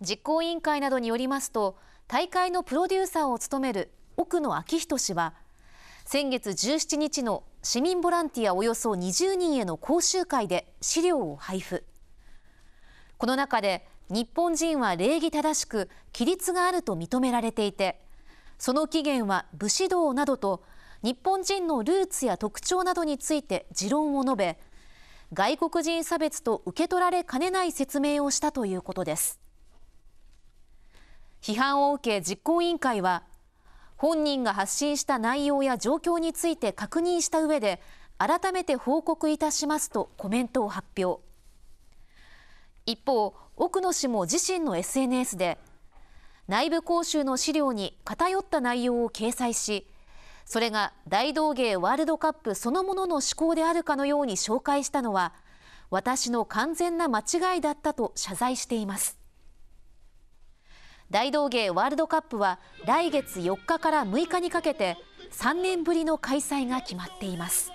実行委員会などによりますと大会のプロデューサーを務める奥野昭仁氏は先月17日の市民ボランティアおよそ20人への講習会で資料を配布この中で日本人は礼儀正しく規律があると認められていてその起源は武士道などと日本人のルーツや特徴などについて持論を述べ外国人差別と受け取られかねない説明をしたということです。批判を受け実行委員会は本人が発信した内容や状況について確認した上で改めて報告いたしますとコメントを発表一方奥野氏も自身の SNS で内部講習の資料に偏った内容を掲載しそれが大道芸ワールドカップそのものの思考であるかのように紹介したのは私の完全な間違いだったと謝罪しています大道芸ワールドカップは来月4日から6日にかけて3年ぶりの開催が決まっています。